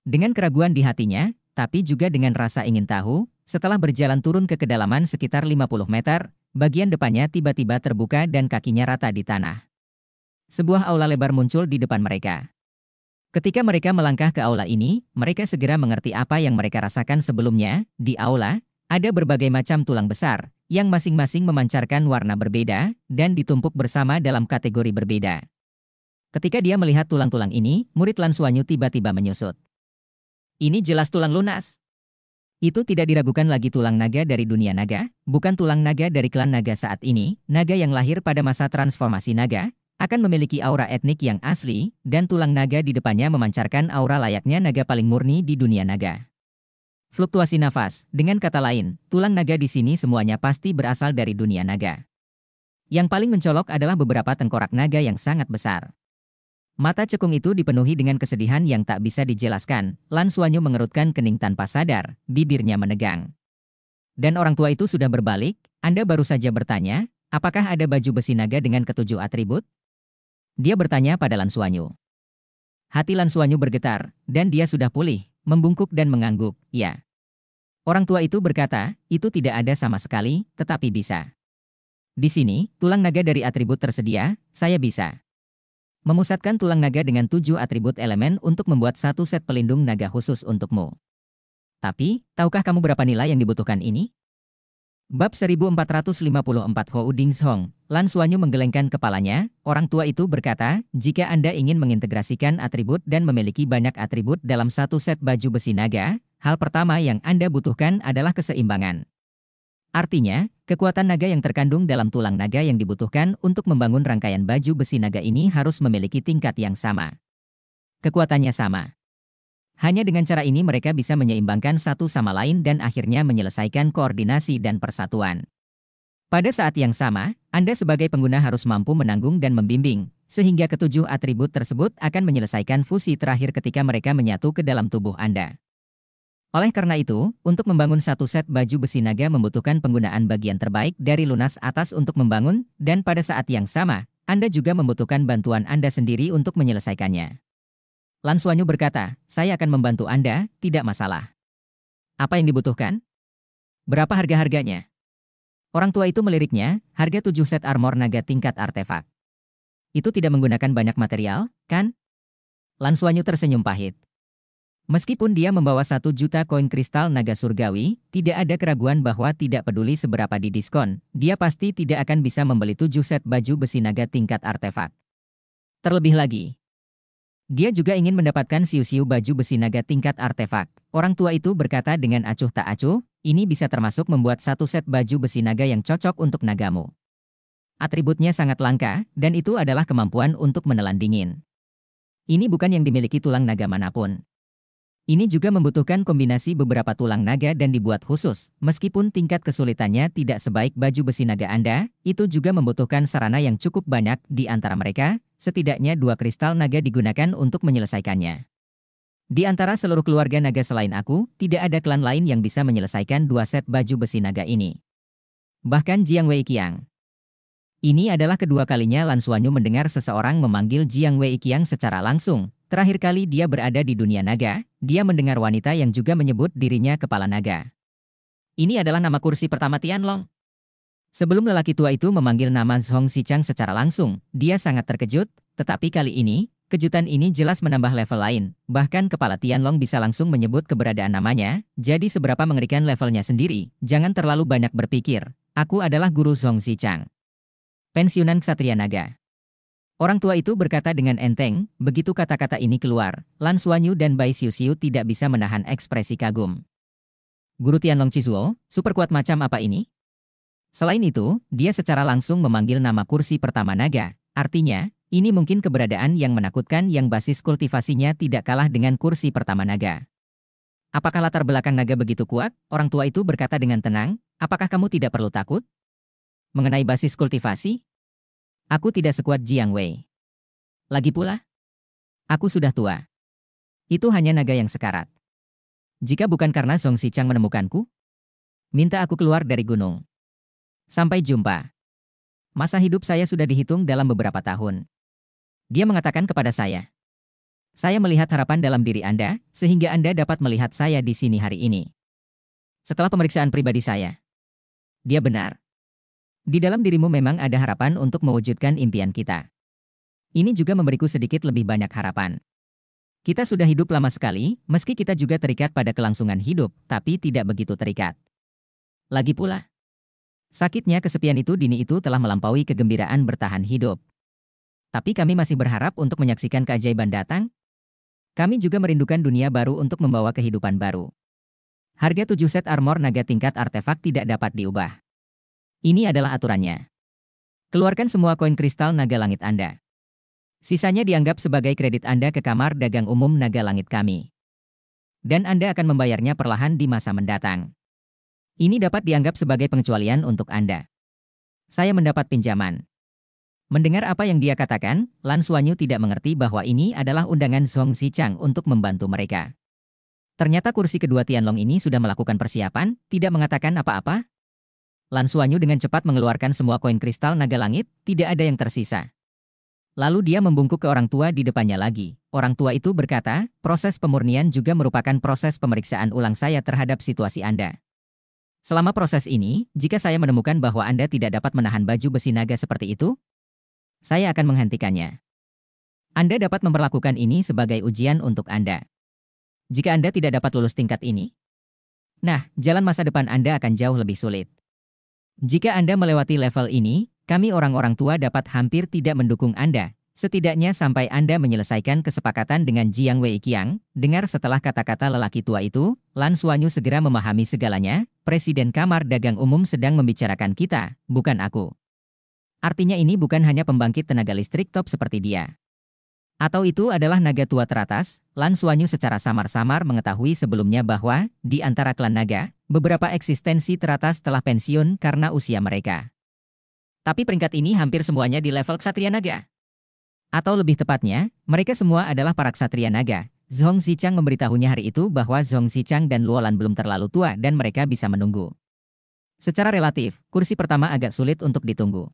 Dengan keraguan di hatinya, tapi juga dengan rasa ingin tahu, setelah berjalan turun ke kedalaman sekitar 50 meter, bagian depannya tiba-tiba terbuka dan kakinya rata di tanah. Sebuah aula lebar muncul di depan mereka. Ketika mereka melangkah ke aula ini, mereka segera mengerti apa yang mereka rasakan sebelumnya. Di aula, ada berbagai macam tulang besar, yang masing-masing memancarkan warna berbeda dan ditumpuk bersama dalam kategori berbeda. Ketika dia melihat tulang-tulang ini, murid Lansuanyu tiba-tiba menyusut. Ini jelas tulang lunas. Itu tidak diragukan lagi tulang naga dari dunia naga, bukan tulang naga dari klan naga saat ini, naga yang lahir pada masa transformasi naga, akan memiliki aura etnik yang asli, dan tulang naga di depannya memancarkan aura layaknya naga paling murni di dunia naga. Fluktuasi nafas, dengan kata lain, tulang naga di sini semuanya pasti berasal dari dunia naga. Yang paling mencolok adalah beberapa tengkorak naga yang sangat besar. Mata cekung itu dipenuhi dengan kesedihan yang tak bisa dijelaskan. Lan Suanyu mengerutkan kening tanpa sadar, bibirnya menegang. Dan orang tua itu sudah berbalik, Anda baru saja bertanya, apakah ada baju besi naga dengan ketujuh atribut? Dia bertanya pada Lansuanyu. Hati Lansuanyu bergetar, dan dia sudah pulih, membungkuk dan mengangguk, ya. Orang tua itu berkata, itu tidak ada sama sekali, tetapi bisa. Di sini, tulang naga dari atribut tersedia, saya bisa. Memusatkan tulang naga dengan tujuh atribut elemen untuk membuat satu set pelindung naga khusus untukmu. Tapi, tahukah kamu berapa nilai yang dibutuhkan ini? Bab 1454 Ho Dings Hong, Lan Suanyu menggelengkan kepalanya, orang tua itu berkata, jika Anda ingin mengintegrasikan atribut dan memiliki banyak atribut dalam satu set baju besi naga, hal pertama yang Anda butuhkan adalah keseimbangan. Artinya, kekuatan naga yang terkandung dalam tulang naga yang dibutuhkan untuk membangun rangkaian baju besi naga ini harus memiliki tingkat yang sama. Kekuatannya sama. Hanya dengan cara ini mereka bisa menyeimbangkan satu sama lain dan akhirnya menyelesaikan koordinasi dan persatuan. Pada saat yang sama, Anda sebagai pengguna harus mampu menanggung dan membimbing, sehingga ketujuh atribut tersebut akan menyelesaikan fusi terakhir ketika mereka menyatu ke dalam tubuh Anda. Oleh karena itu, untuk membangun satu set baju besi naga membutuhkan penggunaan bagian terbaik dari lunas atas untuk membangun, dan pada saat yang sama, Anda juga membutuhkan bantuan Anda sendiri untuk menyelesaikannya. Lan Suanyu berkata, saya akan membantu Anda, tidak masalah. Apa yang dibutuhkan? Berapa harga-harganya? Orang tua itu meliriknya, harga tujuh set armor naga tingkat artefak. Itu tidak menggunakan banyak material, kan? Lan Suanyu tersenyum pahit. Meskipun dia membawa satu juta koin kristal naga surgawi, tidak ada keraguan bahwa tidak peduli seberapa didiskon, dia pasti tidak akan bisa membeli tujuh set baju besi naga tingkat artefak. Terlebih lagi, dia juga ingin mendapatkan siu-siu baju besi naga tingkat artefak. Orang tua itu berkata dengan acuh tak acuh, ini bisa termasuk membuat satu set baju besi naga yang cocok untuk nagamu. Atributnya sangat langka, dan itu adalah kemampuan untuk menelan dingin. Ini bukan yang dimiliki tulang naga manapun. Ini juga membutuhkan kombinasi beberapa tulang naga dan dibuat khusus. Meskipun tingkat kesulitannya tidak sebaik baju besi naga Anda, itu juga membutuhkan sarana yang cukup banyak di antara mereka, setidaknya dua kristal naga digunakan untuk menyelesaikannya. Di antara seluruh keluarga naga selain aku, tidak ada klan lain yang bisa menyelesaikan dua set baju besi naga ini. Bahkan Jiang Wei Qiang. Ini adalah kedua kalinya Lan Suanyu mendengar seseorang memanggil Jiang Wei Qiang secara langsung, Terakhir kali dia berada di dunia naga, dia mendengar wanita yang juga menyebut dirinya kepala naga. Ini adalah nama kursi pertama Tianlong. Sebelum lelaki tua itu memanggil nama Zhong Xichang secara langsung, dia sangat terkejut, tetapi kali ini, kejutan ini jelas menambah level lain. Bahkan kepala Tianlong bisa langsung menyebut keberadaan namanya, jadi seberapa mengerikan levelnya sendiri, jangan terlalu banyak berpikir. Aku adalah guru Zhong Xichang. Pensiunan Ksatria Naga Orang tua itu berkata dengan enteng, begitu kata-kata ini keluar, Lan Suanyu dan Bai Xiu Xiu tidak bisa menahan ekspresi kagum. Guru Tianlong Cizuo, super kuat macam apa ini? Selain itu, dia secara langsung memanggil nama kursi pertama naga, artinya, ini mungkin keberadaan yang menakutkan yang basis kultivasinya tidak kalah dengan kursi pertama naga. Apakah latar belakang naga begitu kuat? Orang tua itu berkata dengan tenang, apakah kamu tidak perlu takut? Mengenai basis kultivasi, Aku tidak sekuat Jiang Wei. Lagi pula, aku sudah tua. Itu hanya naga yang sekarat. Jika bukan karena Song Si Chang menemukanku, minta aku keluar dari gunung. Sampai jumpa. Masa hidup saya sudah dihitung dalam beberapa tahun. Dia mengatakan kepada saya, saya melihat harapan dalam diri Anda, sehingga Anda dapat melihat saya di sini hari ini. Setelah pemeriksaan pribadi saya, dia benar. Di dalam dirimu memang ada harapan untuk mewujudkan impian kita. Ini juga memberiku sedikit lebih banyak harapan. Kita sudah hidup lama sekali, meski kita juga terikat pada kelangsungan hidup, tapi tidak begitu terikat. Lagi pula, sakitnya kesepian itu dini itu telah melampaui kegembiraan bertahan hidup. Tapi kami masih berharap untuk menyaksikan keajaiban datang. Kami juga merindukan dunia baru untuk membawa kehidupan baru. Harga tujuh set armor naga tingkat artefak tidak dapat diubah. Ini adalah aturannya. Keluarkan semua koin kristal naga langit Anda. Sisanya dianggap sebagai kredit Anda ke kamar dagang umum naga langit kami. Dan Anda akan membayarnya perlahan di masa mendatang. Ini dapat dianggap sebagai pengecualian untuk Anda. Saya mendapat pinjaman. Mendengar apa yang dia katakan, Lan Suanyu tidak mengerti bahwa ini adalah undangan Song Si Chang untuk membantu mereka. Ternyata kursi kedua Tianlong ini sudah melakukan persiapan, tidak mengatakan apa-apa, Lan Suanyu dengan cepat mengeluarkan semua koin kristal naga langit, tidak ada yang tersisa. Lalu dia membungkuk ke orang tua di depannya lagi. Orang tua itu berkata, proses pemurnian juga merupakan proses pemeriksaan ulang saya terhadap situasi Anda. Selama proses ini, jika saya menemukan bahwa Anda tidak dapat menahan baju besi naga seperti itu, saya akan menghentikannya. Anda dapat memperlakukan ini sebagai ujian untuk Anda. Jika Anda tidak dapat lulus tingkat ini, Nah, jalan masa depan Anda akan jauh lebih sulit. Jika Anda melewati level ini, kami orang-orang tua dapat hampir tidak mendukung Anda, setidaknya sampai Anda menyelesaikan kesepakatan dengan Jiang Wei Qiang. Dengar setelah kata-kata lelaki tua itu, Lan Suanyu segera memahami segalanya, Presiden Kamar Dagang Umum sedang membicarakan kita, bukan aku. Artinya ini bukan hanya pembangkit tenaga listrik top seperti dia. Atau itu adalah naga tua teratas, Lan Suanyu secara samar-samar mengetahui sebelumnya bahwa, di antara klan naga, beberapa eksistensi teratas telah pensiun karena usia mereka. Tapi peringkat ini hampir semuanya di level ksatria naga. Atau lebih tepatnya, mereka semua adalah para ksatria naga. Zhong Zichang memberitahunya hari itu bahwa Zhong Zichang dan Luolan belum terlalu tua dan mereka bisa menunggu. Secara relatif, kursi pertama agak sulit untuk ditunggu.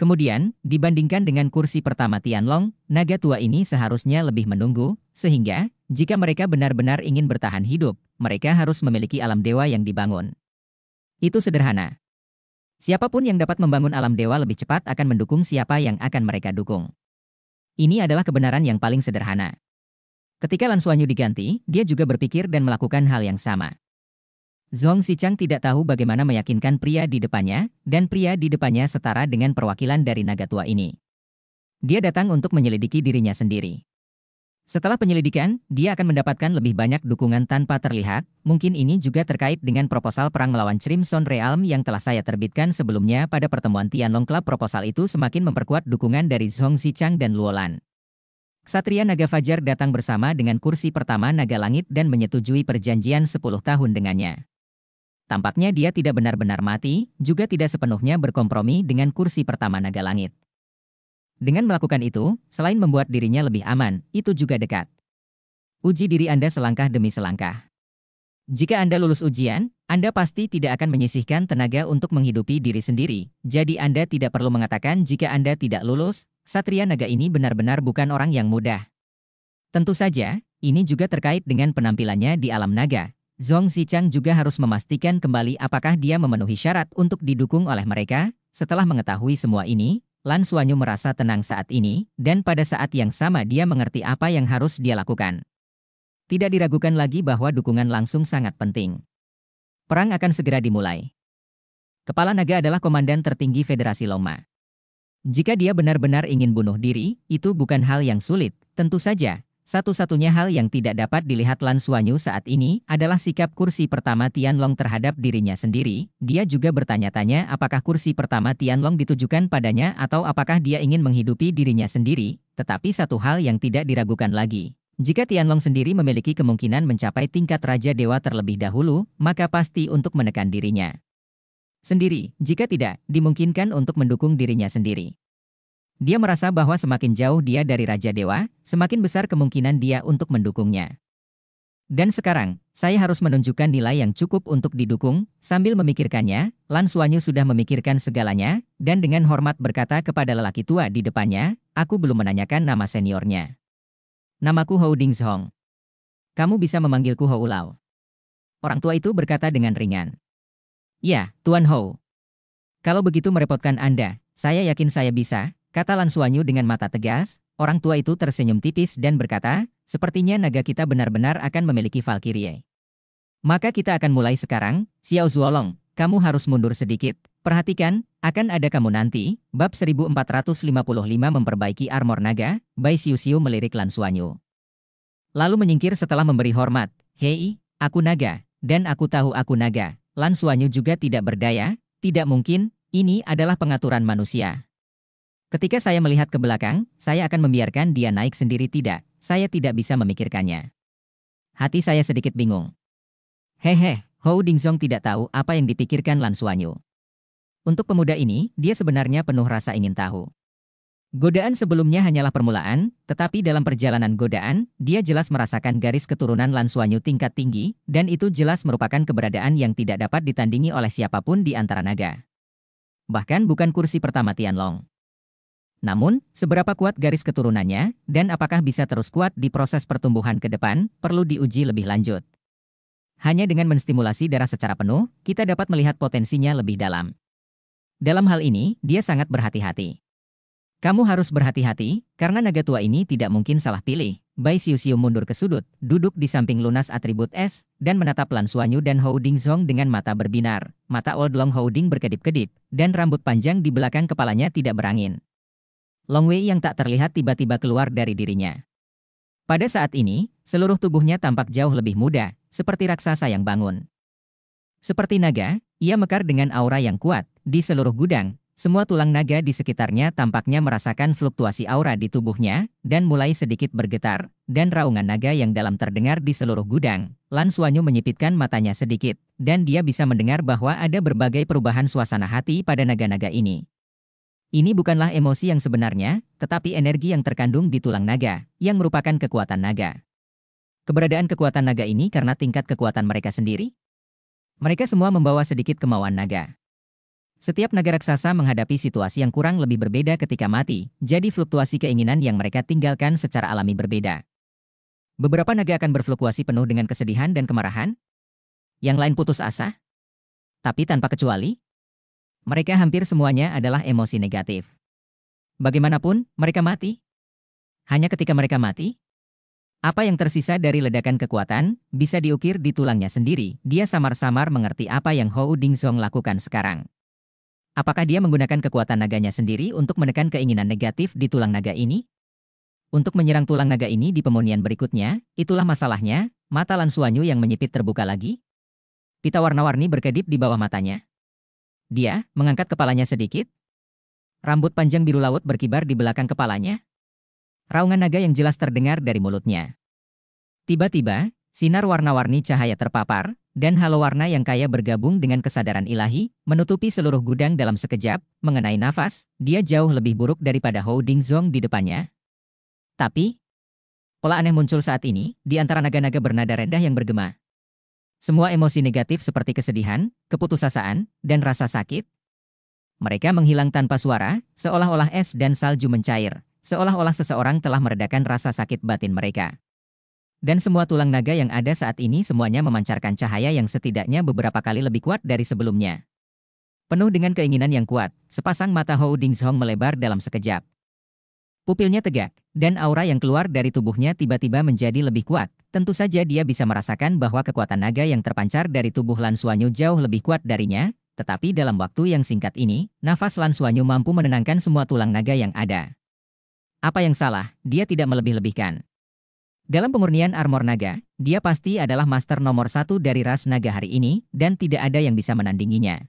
Kemudian, dibandingkan dengan kursi pertama Tianlong, naga tua ini seharusnya lebih menunggu, sehingga, jika mereka benar-benar ingin bertahan hidup, mereka harus memiliki alam dewa yang dibangun. Itu sederhana. Siapapun yang dapat membangun alam dewa lebih cepat akan mendukung siapa yang akan mereka dukung. Ini adalah kebenaran yang paling sederhana. Ketika Lan Suanyu diganti, dia juga berpikir dan melakukan hal yang sama. Zong Xichang tidak tahu bagaimana meyakinkan pria di depannya, dan pria di depannya setara dengan perwakilan dari naga tua ini. Dia datang untuk menyelidiki dirinya sendiri. Setelah penyelidikan, dia akan mendapatkan lebih banyak dukungan tanpa terlihat, mungkin ini juga terkait dengan proposal perang melawan Crimson Realm yang telah saya terbitkan sebelumnya pada pertemuan Tianlong Club proposal itu semakin memperkuat dukungan dari Zong Xichang dan Luolan. Satria Naga Fajar datang bersama dengan kursi pertama Naga Langit dan menyetujui perjanjian 10 tahun dengannya. Tampaknya dia tidak benar-benar mati, juga tidak sepenuhnya berkompromi dengan kursi pertama naga langit. Dengan melakukan itu, selain membuat dirinya lebih aman, itu juga dekat. Uji diri Anda selangkah demi selangkah. Jika Anda lulus ujian, Anda pasti tidak akan menyisihkan tenaga untuk menghidupi diri sendiri, jadi Anda tidak perlu mengatakan jika Anda tidak lulus, Satria Naga ini benar-benar bukan orang yang mudah. Tentu saja, ini juga terkait dengan penampilannya di alam naga, Zhong Zichang juga harus memastikan kembali apakah dia memenuhi syarat untuk didukung oleh mereka. Setelah mengetahui semua ini, Lan Suanyu merasa tenang saat ini, dan pada saat yang sama dia mengerti apa yang harus dia lakukan. Tidak diragukan lagi bahwa dukungan langsung sangat penting. Perang akan segera dimulai. Kepala Naga adalah komandan tertinggi Federasi Loma. Jika dia benar-benar ingin bunuh diri, itu bukan hal yang sulit, tentu saja, satu-satunya hal yang tidak dapat dilihat Lan Suanyu saat ini adalah sikap kursi pertama Tianlong terhadap dirinya sendiri. Dia juga bertanya-tanya apakah kursi pertama Tianlong ditujukan padanya atau apakah dia ingin menghidupi dirinya sendiri, tetapi satu hal yang tidak diragukan lagi. Jika Tianlong sendiri memiliki kemungkinan mencapai tingkat Raja Dewa terlebih dahulu, maka pasti untuk menekan dirinya sendiri. Jika tidak, dimungkinkan untuk mendukung dirinya sendiri. Dia merasa bahwa semakin jauh dia dari Raja Dewa, semakin besar kemungkinan dia untuk mendukungnya. Dan sekarang, saya harus menunjukkan nilai yang cukup untuk didukung, sambil memikirkannya, Lan Suanyu sudah memikirkan segalanya, dan dengan hormat berkata kepada lelaki tua di depannya, aku belum menanyakan nama seniornya. Namaku Hou Ding Zhong. Kamu bisa memanggilku Hou Lao. Orang tua itu berkata dengan ringan. Ya, Tuan Hou. Kalau begitu merepotkan Anda, saya yakin saya bisa, Kata Lansuanyu dengan mata tegas, orang tua itu tersenyum tipis dan berkata, sepertinya naga kita benar-benar akan memiliki Valkyrie. Maka kita akan mulai sekarang, Xiao Zuolong, kamu harus mundur sedikit. Perhatikan, akan ada kamu nanti, bab 1455 memperbaiki armor naga, Bai Xiu Xiu melirik Lansuanyu. Lalu menyingkir setelah memberi hormat, Hei, aku naga, dan aku tahu aku naga. Lansuanyu juga tidak berdaya, tidak mungkin, ini adalah pengaturan manusia. Ketika saya melihat ke belakang, saya akan membiarkan dia naik sendiri tidak, saya tidak bisa memikirkannya. Hati saya sedikit bingung. Hehe, Hou Dingzong tidak tahu apa yang dipikirkan Lan Suanyu. Untuk pemuda ini, dia sebenarnya penuh rasa ingin tahu. Godaan sebelumnya hanyalah permulaan, tetapi dalam perjalanan godaan, dia jelas merasakan garis keturunan Lan Suanyu tingkat tinggi, dan itu jelas merupakan keberadaan yang tidak dapat ditandingi oleh siapapun di antara naga. Bahkan bukan kursi pertama Tianlong. Namun, seberapa kuat garis keturunannya dan apakah bisa terus kuat di proses pertumbuhan ke depan perlu diuji lebih lanjut. Hanya dengan menstimulasi darah secara penuh, kita dapat melihat potensinya lebih dalam. Dalam hal ini, dia sangat berhati-hati. Kamu harus berhati-hati, karena naga tua ini tidak mungkin salah pilih. Bai Siu mundur ke sudut, duduk di samping lunas atribut es, dan menatap Lan Suanyu dan Hou Ding Zong dengan mata berbinar. Mata Old Long Hou Ding berkedip-kedip, dan rambut panjang di belakang kepalanya tidak berangin. Long Wei yang tak terlihat tiba-tiba keluar dari dirinya. Pada saat ini, seluruh tubuhnya tampak jauh lebih muda, seperti raksasa yang bangun. Seperti naga, ia mekar dengan aura yang kuat, di seluruh gudang, semua tulang naga di sekitarnya tampaknya merasakan fluktuasi aura di tubuhnya, dan mulai sedikit bergetar, dan raungan naga yang dalam terdengar di seluruh gudang. Lan Suanyu menyipitkan matanya sedikit, dan dia bisa mendengar bahwa ada berbagai perubahan suasana hati pada naga-naga ini. Ini bukanlah emosi yang sebenarnya, tetapi energi yang terkandung di tulang naga, yang merupakan kekuatan naga. Keberadaan kekuatan naga ini karena tingkat kekuatan mereka sendiri? Mereka semua membawa sedikit kemauan naga. Setiap naga raksasa menghadapi situasi yang kurang lebih berbeda ketika mati, jadi fluktuasi keinginan yang mereka tinggalkan secara alami berbeda. Beberapa naga akan berfluktuasi penuh dengan kesedihan dan kemarahan, yang lain putus asa. Tapi tanpa kecuali, mereka hampir semuanya adalah emosi negatif. Bagaimanapun, mereka mati. Hanya ketika mereka mati, apa yang tersisa dari ledakan kekuatan bisa diukir di tulangnya sendiri. Dia samar-samar mengerti apa yang Hou Dingzong lakukan sekarang. Apakah dia menggunakan kekuatan naganya sendiri untuk menekan keinginan negatif di tulang naga ini? Untuk menyerang tulang naga ini di pemurnian berikutnya, itulah masalahnya, mata Lan Suanyu yang menyipit terbuka lagi. Pita warna-warni berkedip di bawah matanya. Dia mengangkat kepalanya sedikit. Rambut panjang biru laut berkibar di belakang kepalanya. Raungan naga yang jelas terdengar dari mulutnya. Tiba-tiba, sinar warna-warni cahaya terpapar, dan halo warna yang kaya bergabung dengan kesadaran ilahi, menutupi seluruh gudang dalam sekejap, mengenai nafas, dia jauh lebih buruk daripada Hou Ding Zong di depannya. Tapi, pola aneh muncul saat ini, di antara naga-naga bernada rendah yang bergema semua emosi negatif seperti kesedihan, keputusasaan, dan rasa sakit. Mereka menghilang tanpa suara, seolah-olah es dan salju mencair, seolah-olah seseorang telah meredakan rasa sakit batin mereka. Dan semua tulang naga yang ada saat ini semuanya memancarkan cahaya yang setidaknya beberapa kali lebih kuat dari sebelumnya. Penuh dengan keinginan yang kuat, sepasang mata Hou Ding melebar dalam sekejap. Pupilnya tegak, dan aura yang keluar dari tubuhnya tiba-tiba menjadi lebih kuat, Tentu saja dia bisa merasakan bahwa kekuatan naga yang terpancar dari tubuh Lan jauh lebih kuat darinya, tetapi dalam waktu yang singkat ini, nafas Lan mampu menenangkan semua tulang naga yang ada. Apa yang salah, dia tidak melebih-lebihkan. Dalam pemurnian armor naga, dia pasti adalah master nomor satu dari ras naga hari ini, dan tidak ada yang bisa menandinginya.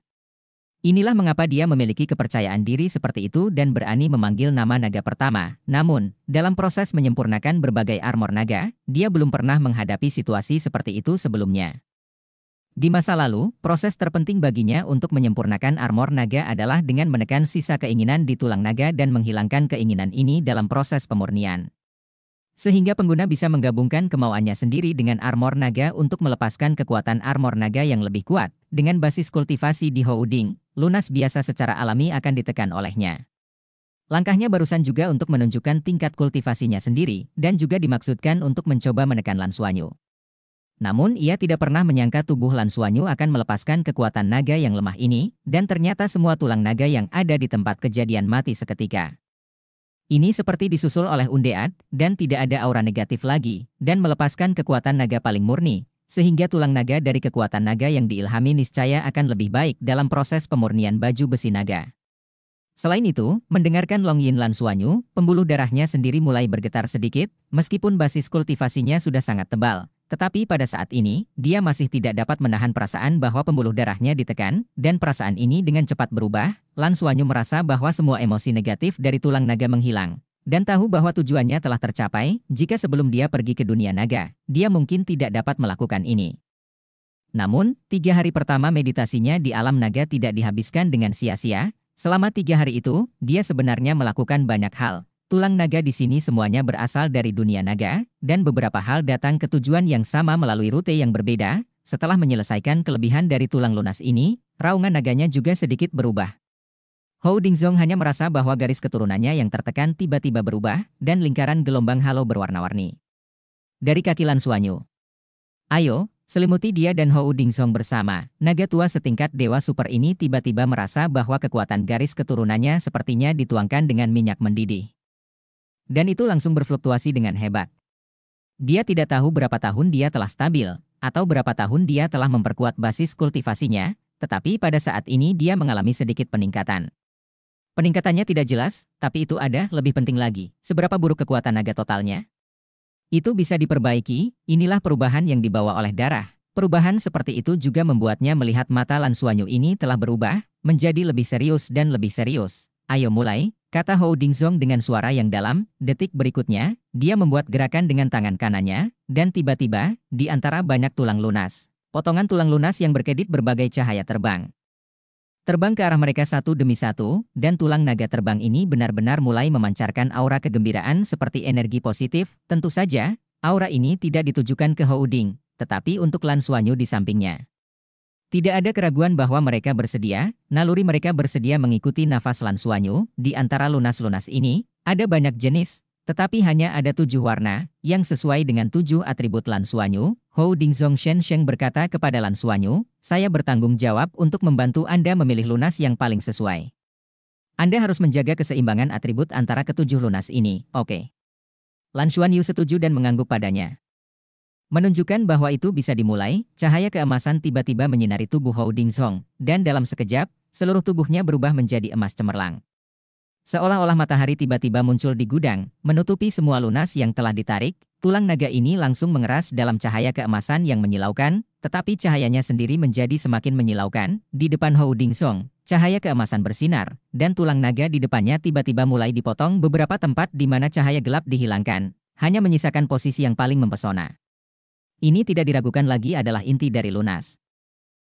Inilah mengapa dia memiliki kepercayaan diri seperti itu dan berani memanggil nama naga pertama. Namun, dalam proses menyempurnakan berbagai armor naga, dia belum pernah menghadapi situasi seperti itu sebelumnya. Di masa lalu, proses terpenting baginya untuk menyempurnakan armor naga adalah dengan menekan sisa keinginan di tulang naga dan menghilangkan keinginan ini dalam proses pemurnian. Sehingga pengguna bisa menggabungkan kemauannya sendiri dengan armor naga untuk melepaskan kekuatan armor naga yang lebih kuat. Dengan basis kultivasi di Houding, lunas biasa secara alami akan ditekan olehnya. Langkahnya barusan juga untuk menunjukkan tingkat kultivasinya sendiri dan juga dimaksudkan untuk mencoba menekan Lansuanyu. Namun ia tidak pernah menyangka tubuh Lansuanyu akan melepaskan kekuatan naga yang lemah ini dan ternyata semua tulang naga yang ada di tempat kejadian mati seketika. Ini seperti disusul oleh undead, dan tidak ada aura negatif lagi, dan melepaskan kekuatan naga paling murni, sehingga tulang naga dari kekuatan naga yang diilhami niscaya akan lebih baik dalam proses pemurnian baju besi naga. Selain itu, mendengarkan Long Yin Lan Suanyu, pembuluh darahnya sendiri mulai bergetar sedikit, meskipun basis kultivasinya sudah sangat tebal, tetapi pada saat ini, dia masih tidak dapat menahan perasaan bahwa pembuluh darahnya ditekan, dan perasaan ini dengan cepat berubah, Lan Suanyu merasa bahwa semua emosi negatif dari tulang naga menghilang. Dan tahu bahwa tujuannya telah tercapai, jika sebelum dia pergi ke dunia naga, dia mungkin tidak dapat melakukan ini. Namun, tiga hari pertama meditasinya di alam naga tidak dihabiskan dengan sia-sia, selama tiga hari itu, dia sebenarnya melakukan banyak hal, Tulang naga di sini semuanya berasal dari dunia naga, dan beberapa hal datang ke tujuan yang sama melalui rute yang berbeda. Setelah menyelesaikan kelebihan dari tulang lunas ini, raungan naganya juga sedikit berubah. Hou Dingzong hanya merasa bahwa garis keturunannya yang tertekan tiba-tiba berubah, dan lingkaran gelombang halo berwarna-warni. Dari kaki Lan Suanyu. Ayo, selimuti dia dan Hou Dingzong bersama. Naga tua setingkat dewa super ini tiba-tiba merasa bahwa kekuatan garis keturunannya sepertinya dituangkan dengan minyak mendidih. Dan itu langsung berfluktuasi dengan hebat. Dia tidak tahu berapa tahun dia telah stabil, atau berapa tahun dia telah memperkuat basis kultivasinya, tetapi pada saat ini dia mengalami sedikit peningkatan. Peningkatannya tidak jelas, tapi itu ada lebih penting lagi, seberapa buruk kekuatan naga totalnya. Itu bisa diperbaiki, inilah perubahan yang dibawa oleh darah, Perubahan seperti itu juga membuatnya melihat mata Lansuanyu ini telah berubah, menjadi lebih serius dan lebih serius. Ayo mulai, kata Hou Dingzong dengan suara yang dalam. Detik berikutnya, dia membuat gerakan dengan tangan kanannya, dan tiba-tiba, di antara banyak tulang lunas, potongan tulang lunas yang berkedip berbagai cahaya terbang. Terbang ke arah mereka satu demi satu, dan tulang naga terbang ini benar-benar mulai memancarkan aura kegembiraan seperti energi positif. Tentu saja, aura ini tidak ditujukan ke Hou Ding, tetapi untuk Lan Suanyu di sampingnya. Tidak ada keraguan bahwa mereka bersedia, naluri mereka bersedia mengikuti nafas Lansuanyu, di antara lunas-lunas ini, ada banyak jenis, tetapi hanya ada tujuh warna, yang sesuai dengan tujuh atribut Lansuanyu. Hou Dingzong Shen Sheng berkata kepada Lansuanyu, saya bertanggung jawab untuk membantu Anda memilih lunas yang paling sesuai. Anda harus menjaga keseimbangan atribut antara ketujuh lunas ini, oke. Okay. Lan Xuan Yu setuju dan mengangguk padanya. Menunjukkan bahwa itu bisa dimulai, cahaya keemasan tiba-tiba menyinari tubuh Hou Ding Song, dan dalam sekejap, seluruh tubuhnya berubah menjadi emas cemerlang. Seolah-olah matahari tiba-tiba muncul di gudang, menutupi semua lunas yang telah ditarik, tulang naga ini langsung mengeras dalam cahaya keemasan yang menyilaukan, tetapi cahayanya sendiri menjadi semakin menyilaukan, di depan Hou Ding Song, cahaya keemasan bersinar, dan tulang naga di depannya tiba-tiba mulai dipotong beberapa tempat di mana cahaya gelap dihilangkan, hanya menyisakan posisi yang paling mempesona. Ini tidak diragukan lagi adalah inti dari lunas.